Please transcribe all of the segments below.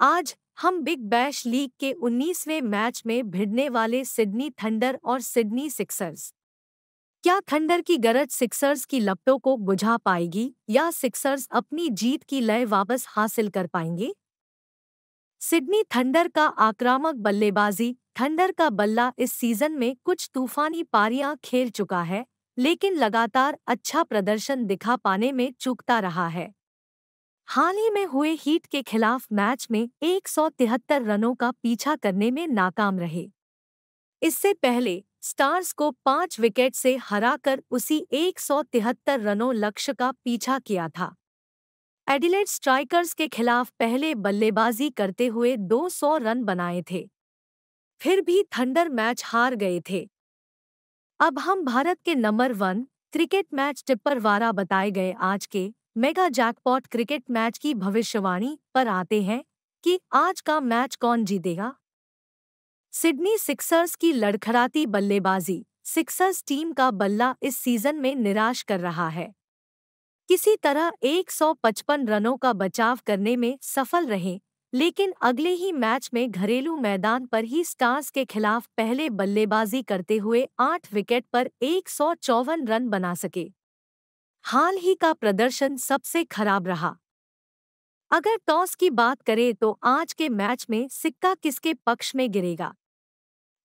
आज हम big bash league के 19वें मैच में भिड़ने वाले सिडनी थंडर और सिडनी सिक्सर्स क्या थंडर की गरज सिक्सर्स की लपटों को बुझा पाएगी या सिक्सर्स अपनी जीत की लय वापस हासिल कर पाएंगे सिडनी थंडर का आक्रामक बल्लेबाजी थंडर का बल्ला इस सीजन में कुछ तूफानी पारियां खेल चुका है लेकिन लगातार अच्छा प्रदर्शन दिखा पाने में चूकता रहा है हाल ही में हुए हीट के खिलाफ मैच में एक रनों का पीछा करने में नाकाम रहे इससे पहले स्टार्स को पांच विकेट से हराकर उसी एक रनों लक्ष्य का पीछा किया था एडिलेड स्ट्राइकर्स के खिलाफ पहले बल्लेबाजी करते हुए 200 रन बनाए थे फिर भी थंडर मैच हार गए थे अब हम भारत के number one cricket match tipper वारा बताए गए आज के मेगा जैकपॉट क्रिकेट मैच की भविष्यवाणी पर आते हैं कि आज का मैच कौन जीतेगा सिडनी सिक्सर्स की लड़खड़ाती बल्लेबाजी सिक्सर्स टीम का बल्ला इस सीजन में निराश कर रहा है किसी तरह 155 रनों का बचाव करने में सफल रहे लेकिन अगले ही मैच में घरेलू मैदान पर ही स्टार्स के खिलाफ पहले बल्लेबाजी करते हुए आठ विकेट पर एक रन बना सके हाल ही का प्रदर्शन सबसे खराब रहा अगर टॉस की बात करें तो आज के मैच में सिक्का किसके पक्ष में गिरेगा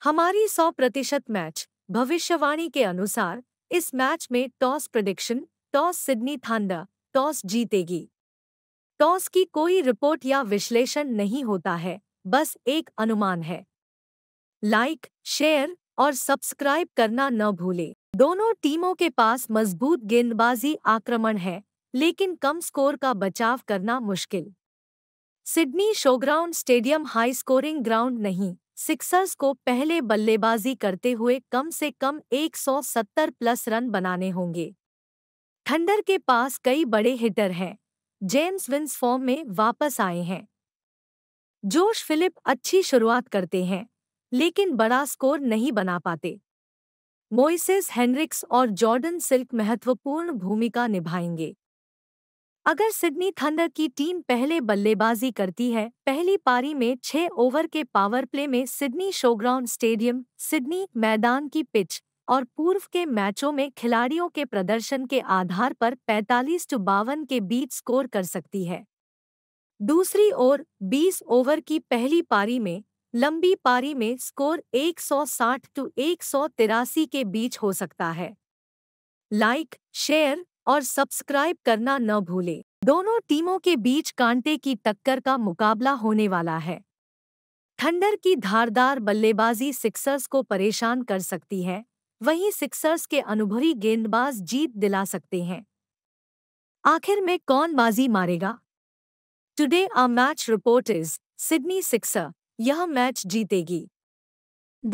हमारी 100 प्रतिशत मैच भविष्यवाणी के अनुसार इस मैच में toss prediction toss Sydney Thunder toss जीतेगी टॉस की कोई रिपोर्ट या विश्लेषण नहीं होता है बस एक अनुमान है लाइक शेयर और सब्सक्राइब करना न भूलें दोनों टीमों के पास मजबूत गेंदबाजी आक्रमण है लेकिन कम स्कोर का बचाव करना मुश्किल Sydney showground stadium high scoring ground नहीं सिक्सर्स को पहले बल्लेबाजी करते हुए कम से कम 170 प्लस रन बनाने होंगे थंडर के पास कई बड़े हिटर हैं जेम्स विंस फॉर्म में वापस आए हैं जोश फिलिप अच्छी शुरुआत करते हैं लेकिन बड़ा स्कोर नहीं बना पाते मोइसेस हेनरिक्स और जॉर्डन सिल्क महत्वपूर्ण भूमिका निभाएंगे अगर सिडनी थंडर की टीम पहले बल्लेबाजी करती है पहली पारी में छह ओवर के पावर प्ले में सिडनी शोग्राउंड स्टेडियम सिडनी मैदान की पिच और पूर्व के मैचों में खिलाड़ियों के प्रदर्शन के आधार पर 45 टू बावन के बीच स्कोर कर सकती है दूसरी ओर 20 ओवर की पहली पारी में लंबी पारी में स्कोर 160 टू एक के बीच हो सकता है लाइक शेयर और सब्सक्राइब करना न भूलें दोनों टीमों के बीच कांटे की टक्कर का मुकाबला होने वाला है थंडर की धारदार बल्लेबाजी सिक्सर्स को परेशान कर सकती है वहीं सिक्सर्स के अनुभवी गेंदबाज जीत दिला सकते हैं आखिर में कौन बाजी मारेगा today a match report is Sydney Sixer यह मैच जीतेगी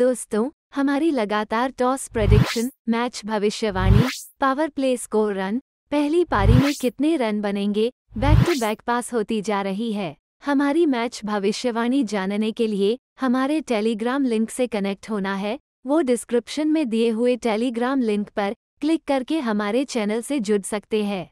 दोस्तों हमारी लगातार टॉस प्रडिक्शन मैच भविष्यवाणी पावर प्ले स्कोर रन पहली पारी में कितने रन बनेंगे बैक टू बैक पास होती जा रही है हमारी मैच भविष्यवाणी जानने के लिए हमारे टेलीग्राम लिंक से कनेक्ट होना है वो डिस्क्रिप्शन में दिए हुए टेलीग्राम लिंक पर क्लिक करके हमारे चैनल से जुड़ सकते हैं